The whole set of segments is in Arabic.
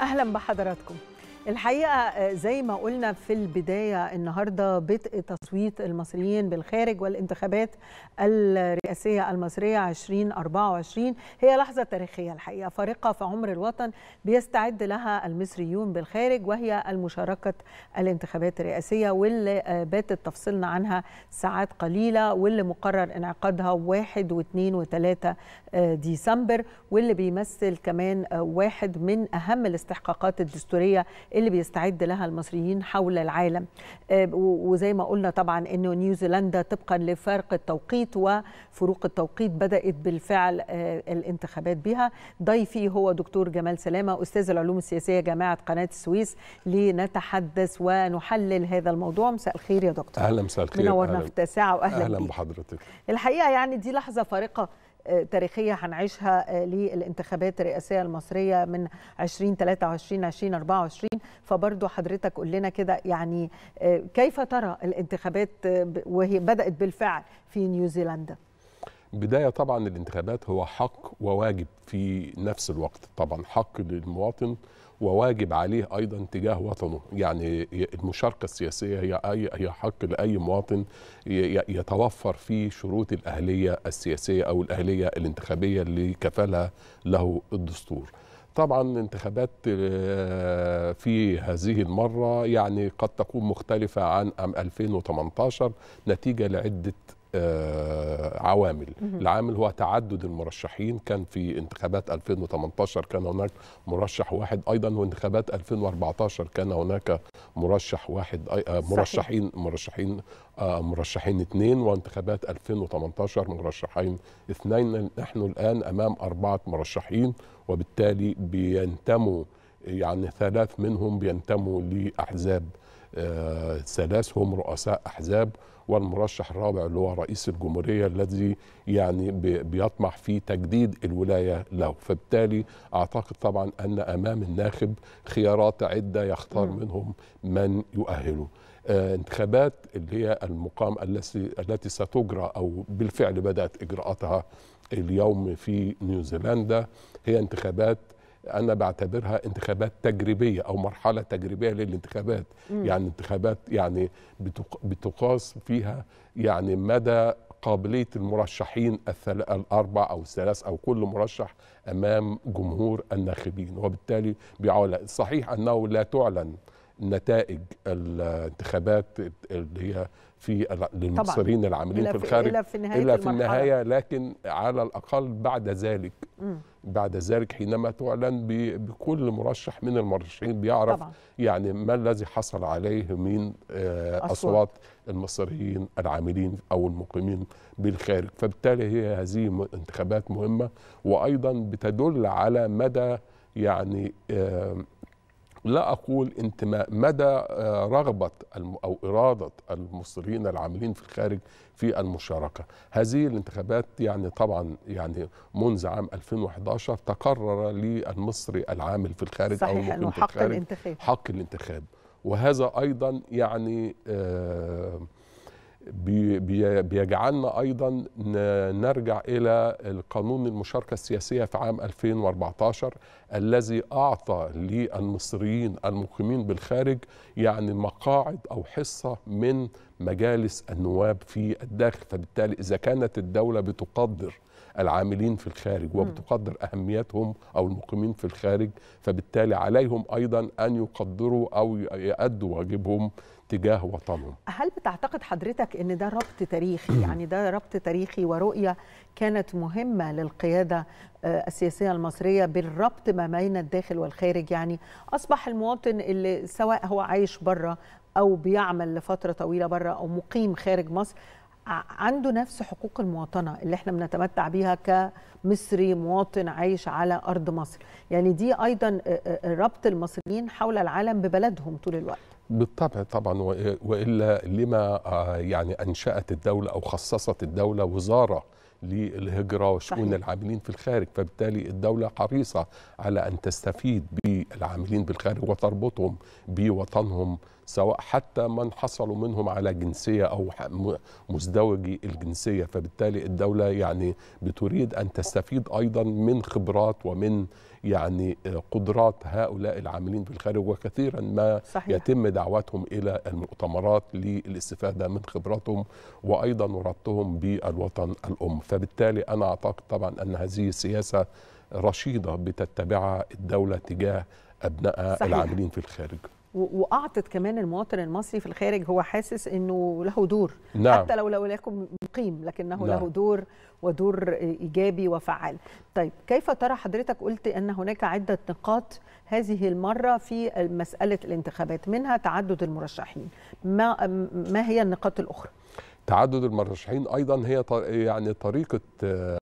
أهلا بحضراتكم الحقيقه زي ما قلنا في البدايه النهارده بدء تصويت المصريين بالخارج والانتخابات الرئاسيه المصريه 2024 هي لحظه تاريخيه الحقيقه فارقه في عمر الوطن بيستعد لها المصريون بالخارج وهي المشاركه الانتخابات الرئاسيه واللي آه، باتت تفصلنا عنها ساعات قليله واللي مقرر انعقادها 1 و2 و3 ديسمبر واللي بيمثل كمان آه، واحد من اهم الاستحقاقات الدستوريه اللي بيستعد لها المصريين حول العالم آه، وزي ما قلنا طبعا انه نيوزيلندا طبقا لفرق التوقيت وفروق التوقيت بدات بالفعل آه، الانتخابات بها ضيفي هو دكتور جمال سلامه استاذ العلوم السياسيه جامعه قناه السويس لنتحدث ونحلل هذا الموضوع مساء الخير يا دكتور اهلا مساء الخير منورنا في التاسعه واهلا اهلا بحضرتك الحقيقه يعني دي لحظه فارقه تاريخية هنعيشها آه، للانتخابات الرئاسية المصرية من 2023 2024 فبرضو حضرتك قول لنا كده يعني آه، كيف ترى الانتخابات آه، وهي بدأت بالفعل في نيوزيلندا بداية طبعا الانتخابات هو حق وواجب في نفس الوقت طبعا حق للمواطن وواجب عليه ايضا تجاه وطنه يعني المشاركه السياسيه هي أي هي حق لاي مواطن يتوفر فيه شروط الاهليه السياسيه او الاهليه الانتخابيه اللي كفلها له الدستور طبعا انتخابات آه، في هذه المره يعني قد تكون مختلفه عن عام 2018 نتيجه لعده آه، عوامل العامل هو تعدد المرشحين كان في انتخابات 2018 كان هناك مرشح واحد ايضا وانتخابات 2014 كان هناك مرشح واحد مرشحين آه، صحيح. مرشحين مرشحين اثنين آه، وانتخابات 2018 مرشحين اثنين نحن الان امام اربعه مرشحين وبالتالي بينتموا يعني ثلاث منهم بينتموا لاحزاب ثلاث هم رؤساء احزاب والمرشح الرابع اللي هو رئيس الجمهورية الذي يعني بيطمح في تجديد الولاية له فبالتالي أعتقد طبعا أن أمام الناخب خيارات عدة يختار نعم. منهم من يؤهله آه، انتخابات اللي هي المقام التي التي ستجرى او بالفعل بدات اجراءاتها اليوم في نيوزيلندا هي انتخابات انا بعتبرها انتخابات تجريبيه او مرحله تجريبيه للانتخابات مم. يعني انتخابات يعني بتقاس فيها يعني مدى قابليه المرشحين الاربع او الثلاث او كل مرشح امام جمهور الناخبين وبالتالي بيعول صحيح انه لا تعلن نتائج الانتخابات اللي هي في للمصريين العاملين في, في الخارج الا في النهايه, إلا في النهاية لكن على الاقل بعد ذلك م. بعد ذلك حينما تعلن بكل مرشح من المرشحين بيعرف طبعا. يعني ما الذي حصل عليه من آه، اصوات المصريين العاملين او المقيمين بالخارج فبالتالي هي هذه انتخابات مهمه وايضا بتدل على مدى يعني لا أقول انتماء مدى آه، رغبة أو إرادة المصريين العاملين في الخارج في المشاركة هذه الانتخابات يعني طبعا يعني منذ عام 2011 تقرر للمصري العامل في الخارج صحيح أو حق الانتخاب حق الانتخاب وهذا أيضا يعني آه بيجعلنا ايضا نرجع الى القانون المشاركه السياسيه في عام 2014 الذي اعطى للمصريين المقيمين بالخارج يعني مقاعد او حصه من مجالس النواب في الداخل فبالتالي اذا كانت الدوله بتقدر العاملين في الخارج وبتقدر اهميتهم او المقيمين في الخارج فبالتالي عليهم ايضا ان يقدروا او يؤدوا واجبهم تجاه وطنهم هل بتعتقد حضرتك ان ده ربط تاريخي يعني ده ربط تاريخي ورؤيه كانت مهمه للقياده آه، السياسيه المصريه بالربط ما بين الداخل والخارج يعني اصبح المواطن اللي سواء هو عايش بره او بيعمل لفتره طويله بره او مقيم خارج مصر عنده نفس حقوق المواطنه اللي احنا بنتمتع بيها كمصري مواطن عايش على ارض مصر يعني دي ايضا آه، آه، ربط المصريين حول العالم ببلدهم طول الوقت بالطبع طبعا والا لما آه، يعني انشات الدوله او خصصت الدوله وزاره للهجره وشؤون العاملين في الخارج فبالتالي الدوله حريصه على ان تستفيد بالعاملين بالخارج وتربطهم بوطنهم سواء حتى من حصلوا منهم على جنسية أو مزدوجي الجنسية فبالتالي الدولة يعني بتريد أن تستفيد أيضا من خبرات ومن يعني آه، قدرات هؤلاء العاملين في الخارج وكثيرا ما صحيح. يتم دعوتهم الى المؤتمرات للاستفاده من خبراتهم وايضا ربطهم بالوطن الام فبالتالي انا اعتقد طبعا ان هذه سياسه رشيده بتتبعها الدوله تجاه ابنائها العاملين في الخارج واعطت كمان المواطن المصري في الخارج هو حاسس انه له دور نعم. حتى لو لو لكم مقيم لكنه نعم. له دور ودور ايجابي وفعال طيب كيف ترى حضرتك قلت ان هناك عده نقاط هذه المره في مساله الانتخابات منها تعدد المرشحين ما ما هي النقاط الاخرى تعدد المرشحين ايضا هي يعني طريقه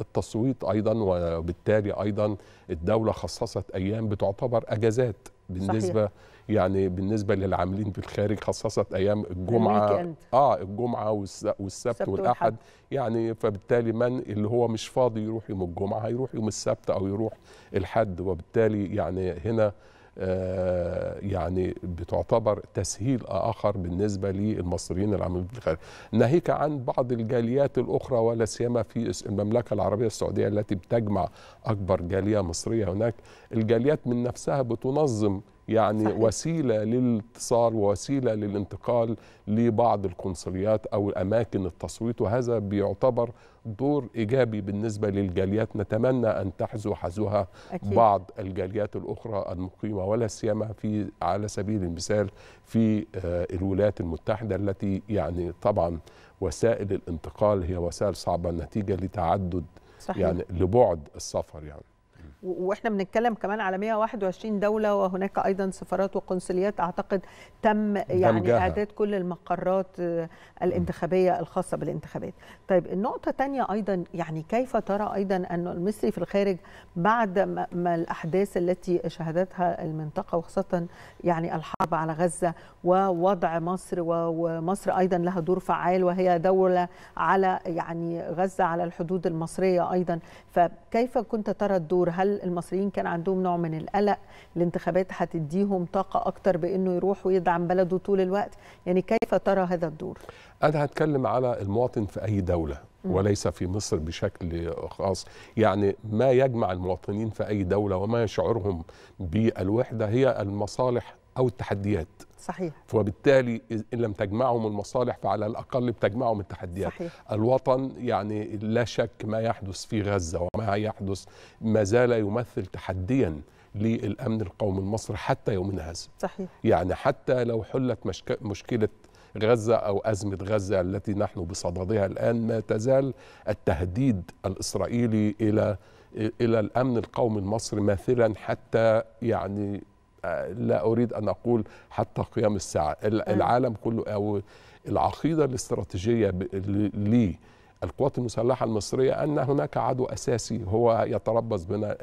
التصويت ايضا وبالتالي ايضا الدوله خصصت ايام بتعتبر اجازات بالنسبه صحيح. يعني بالنسبه للعاملين في الخارج خصصت ايام الجمعه اه الجمعه والسبت والاحد يعني فبالتالي من اللي هو مش فاضي يروح يوم الجمعه هيروح يوم السبت او يروح الحد وبالتالي يعني هنا آه، يعني بتعتبر تسهيل اخر بالنسبه للمصريين العاملين في الخارج ناهيك عن بعض الجاليات الاخرى ولا سيما في المملكه العربيه السعوديه التي بتجمع اكبر جاليه مصريه هناك الجاليات من نفسها بتنظم يعني صحيح. وسيله للاتصال ووسيله للانتقال لبعض القنصليات او اماكن التصويت وهذا بيعتبر دور ايجابي بالنسبه للجاليات نتمنى ان تحذو حذوها بعض الجاليات الاخرى المقيمه ولا سيما في على سبيل المثال في آه، الولايات المتحده التي يعني طبعا وسائل الانتقال هي وسائل صعبه نتيجه لتعدد صحيح. يعني لبعد السفر يعني واحنا بنتكلم كمان على 121 دوله وهناك ايضا سفارات وقنصليات اعتقد تم يعني دمجها. اعداد كل المقرات آه، الانتخابيه الخاصه بالانتخابات. طيب النقطه الثانيه ايضا يعني كيف ترى ايضا ان المصري في الخارج بعد ما الاحداث التي شهدتها المنطقه وخاصه يعني الحرب على غزه ووضع مصر ومصر ايضا لها دور فعال وهي دوله على يعني غزه على الحدود المصريه ايضا فكيف كنت ترى الدور هل هل المصريين كان عندهم نوع من القلق الانتخابات هتديهم طاقة أكتر بأنه يروح ويدعم بلده طول الوقت يعني كيف ترى هذا الدور؟ أنا هتكلم على المواطن في أي دولة وليس في مصر بشكل خاص يعني ما يجمع المواطنين في أي دولة وما يشعرهم بالوحدة هي المصالح او التحديات صحيح وبالتالي ان لم تجمعهم المصالح فعلى الاقل بتجمعهم التحديات صحيح. الوطن يعني لا شك ما يحدث في غزه وما يحدث ما زال يمثل تحديا للامن القومي المصري حتى يومنا هذا صحيح يعني حتى لو حلت مشك... مشكله غزة أو أزمة غزة التي نحن بصددها الآن ما تزال التهديد الإسرائيلي إلى إلى الأمن القومي المصري ماثلا حتى يعني لا اريد ان اقول حتى قيام الساعه نعم. العالم كله او العقيده الاستراتيجيه لي القوات المسلحه المصريه ان هناك عدو اساسي هو يتربص بنا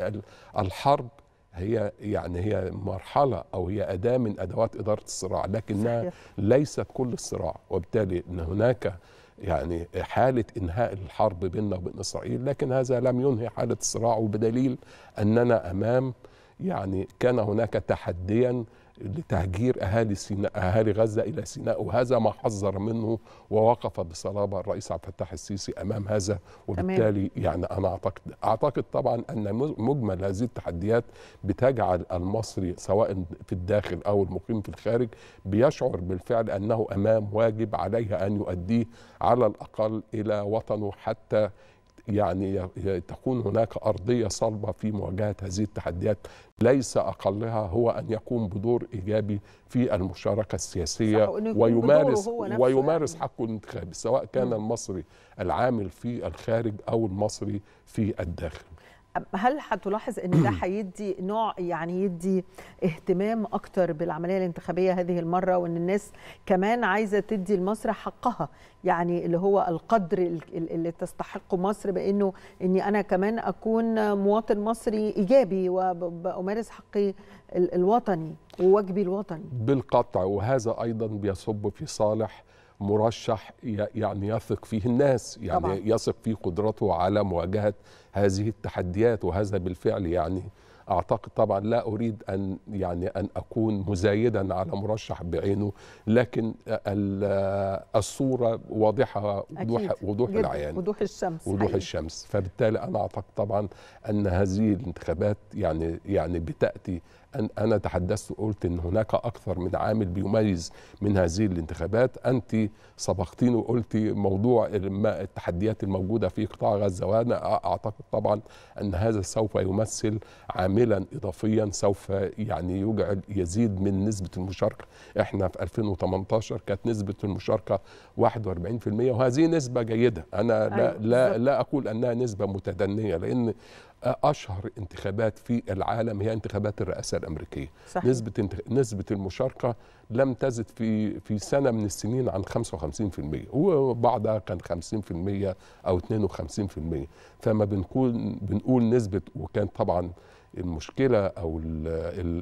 الحرب هي يعني هي مرحله او هي اداه من ادوات اداره الصراع لكنها ليست كل الصراع وبالتالي ان هناك يعني حالة إنهاء الحرب بيننا وبين إسرائيل لكن هذا لم ينهي حالة الصراع وبدليل أننا أمام يعني كان هناك تحديا لتهجير اهالي سيناء اهالي غزه الى سيناء وهذا ما حذر منه ووقف بصلابه الرئيس عبد الفتاح السيسي امام هذا وبالتالي يعني انا اعتقد اعتقد طبعا ان مجمل هذه التحديات بتجعل المصري سواء في الداخل او المقيم في الخارج بيشعر بالفعل انه امام واجب عليه ان يؤديه على الاقل الى وطنه حتى يعني تكون هناك أرضية صلبة في مواجهة هذه التحديات ليس أقلها هو أن يقوم بدور إيجابي في المشاركة السياسية ويمارس ويمارس يعني. حقه الانتخابي سواء كان المصري العامل في الخارج أو المصري في الداخل هل هتلاحظ ان ده هيدي نوع يعني يدي اهتمام اكتر بالعمليه الانتخابيه هذه المره وان الناس كمان عايزه تدي لمصر حقها يعني اللي هو القدر اللي تستحقه مصر بانه اني انا كمان اكون مواطن مصري ايجابي وامارس حقي الوطني وواجبي الوطني بالقطع وهذا ايضا بيصب في صالح مرشح يعني يثق فيه الناس يعني طبعا. يثق في قدرته على مواجهة هذه التحديات وهذا بالفعل يعني اعتقد طبعا لا اريد ان يعني ان اكون مزايدا على مرشح بعينه لكن الصوره واضحه وضوح وضوح العيان وضوح الشمس وضوح حقيقي. الشمس فبالتالي انا اعتقد طبعا ان هذه الانتخابات يعني يعني بتاتي أنا تحدثت وقلت أن هناك أكثر من عامل بيميز من هذه الانتخابات أنت سبقتيني وقلت موضوع التحديات الموجودة في قطاع غزة وأنا أعتقد طبعا أن هذا سوف يمثل عاملا إضافيا سوف يعني يجعل يزيد من نسبة المشاركة إحنا في 2018 كانت نسبة المشاركة 41% وهذه نسبة جيدة أنا لا, أيوة، لا, لا أقول أنها نسبة متدنية لأن اشهر انتخابات في العالم هي انتخابات الرئاسه الامريكيه صحيح. نسبه انتخ... نسبه المشاركه لم تزد في في سنه من السنين عن 55% وبعضها كان 50% او 52% فما بنقول بنقول نسبه وكان طبعا المشكله او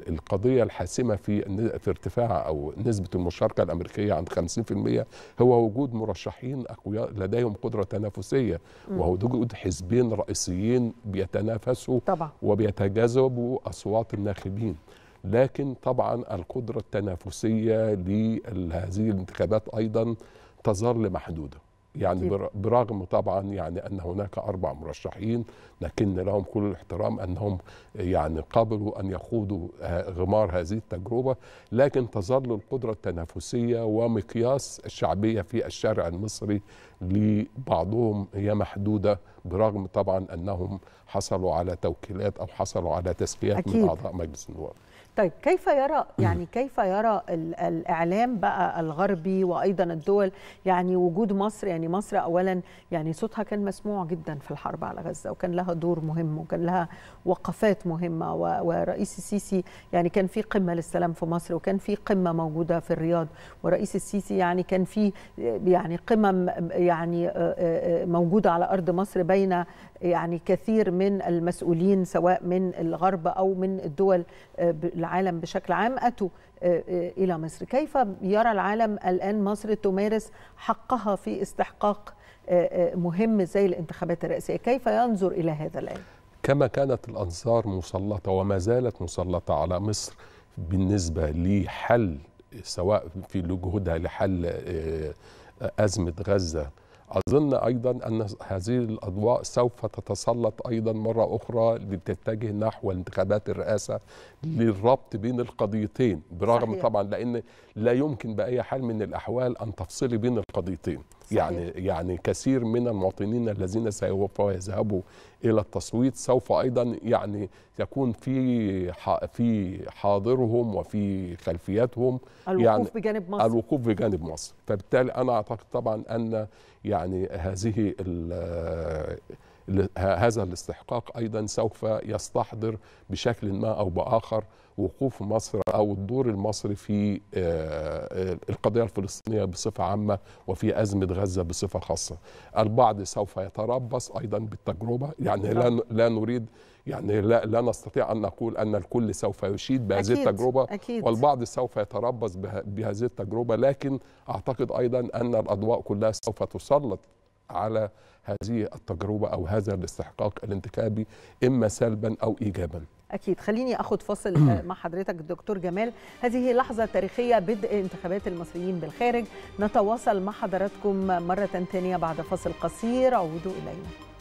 القضيه الحاسمه في في ارتفاع او نسبه المشاركه الامريكيه عند 50% هو وجود مرشحين اقوياء لديهم قدره تنافسيه ووجود حزبين رئيسيين بيتنافسوا طبعا. وبيتجاذبوا اصوات الناخبين لكن طبعا القدره التنافسيه لهذه الانتخابات ايضا تظل محدوده يعني برغم طبعا يعني ان هناك اربع مرشحين لكن لهم كل الاحترام انهم يعني قبلوا ان يخوضوا غمار هذه التجربه لكن تظل القدره التنافسيه ومقياس الشعبيه في الشارع المصري لبعضهم هي محدوده برغم طبعا انهم حصلوا على توكيلات او حصلوا على تسليات من اعضاء مجلس النواب طيب كيف يرى يعني كيف يرى الاعلام بقى الغربي وايضا الدول يعني وجود مصر يعني مصر اولا يعني صوتها كان مسموع جدا في الحرب على غزه وكان لها دور مهم وكان لها وقفات مهمه ورئيس السيسي يعني كان في قمه للسلام في مصر وكان في قمه موجوده في الرياض ورئيس السيسي يعني كان في يعني قمم يعني آه، آه، آه، موجوده على ارض مصر بين يعني كثير من المسؤولين سواء من الغرب او من الدول العالم بشكل عام أتوا آه، آه، إلى مصر كيف يرى العالم الآن مصر تمارس حقها في استحقاق آه، مهم زي الانتخابات الرئاسية كيف ينظر إلى هذا الآن؟ كما كانت الأنظار مسلطة وما زالت مسلطة على مصر بالنسبة لحل سواء في جهودها لحل أزمة غزة أظن أيضا أن هذه الأضواء سوف تتسلط أيضا مرة أخرى لتتجه نحو انتخابات الرئاسة للربط بين القضيتين برغم صحيح. طبعا لأن لا يمكن بأي حال من الأحوال أن تفصلي بين القضيتين يعني يعني كثير من المواطنين الذين سوف يذهبوا الى التصويت سوف ايضا يعني يكون في في حاضرهم وفي خلفياتهم يعني الوقوف يعني بجانب مصر الوقوف بجانب مصر فبالتالي انا اعتقد طبعا ان يعني هذه هذا الاستحقاق ايضا سوف يستحضر بشكل ما او باخر وقوف مصر او الدور المصري في آه، آه، القضيه الفلسطينيه بصفه عامه وفي ازمه غزه بصفه خاصه. البعض سوف يتربص ايضا بالتجربه يعني لا لا نريد يعني لا, لا نستطيع أن نقول أن الكل سوف يشيد بهذه أكيد التجربة أكيد والبعض سوف يتربص بهذه التجربة لكن أعتقد أيضا أن الأضواء كلها سوف تسلط على هذه التجربه او هذا الاستحقاق الانتخابي اما سلبا او ايجابا. اكيد خليني اخد فاصل آه، مع حضرتك دكتور جمال هذه لحظه تاريخيه بدء انتخابات المصريين بالخارج نتواصل مع حضراتكم مره ثانيه بعد فاصل قصير عودوا الينا.